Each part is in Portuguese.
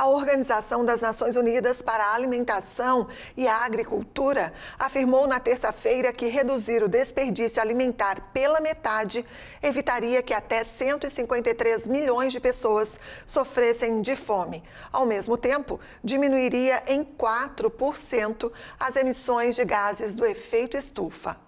A Organização das Nações Unidas para a Alimentação e a Agricultura afirmou na terça-feira que reduzir o desperdício alimentar pela metade evitaria que até 153 milhões de pessoas sofressem de fome. Ao mesmo tempo, diminuiria em 4% as emissões de gases do efeito estufa.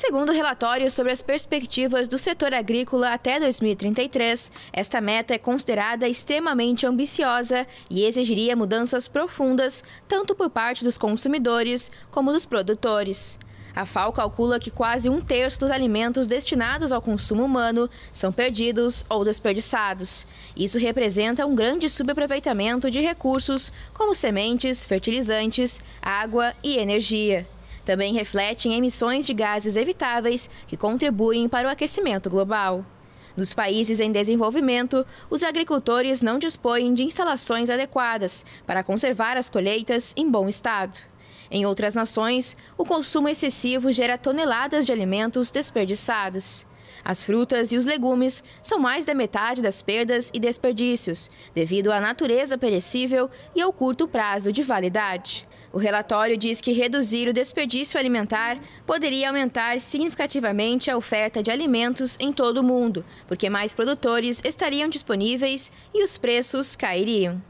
Segundo o relatório sobre as perspectivas do setor agrícola até 2033, esta meta é considerada extremamente ambiciosa e exigiria mudanças profundas tanto por parte dos consumidores como dos produtores. A FAO calcula que quase um terço dos alimentos destinados ao consumo humano são perdidos ou desperdiçados. Isso representa um grande subaproveitamento de recursos como sementes, fertilizantes, água e energia também refletem emissões de gases evitáveis que contribuem para o aquecimento global. Nos países em desenvolvimento, os agricultores não dispõem de instalações adequadas para conservar as colheitas em bom estado. Em outras nações, o consumo excessivo gera toneladas de alimentos desperdiçados. As frutas e os legumes são mais da metade das perdas e desperdícios, devido à natureza perecível e ao curto prazo de validade. O relatório diz que reduzir o desperdício alimentar poderia aumentar significativamente a oferta de alimentos em todo o mundo, porque mais produtores estariam disponíveis e os preços cairiam.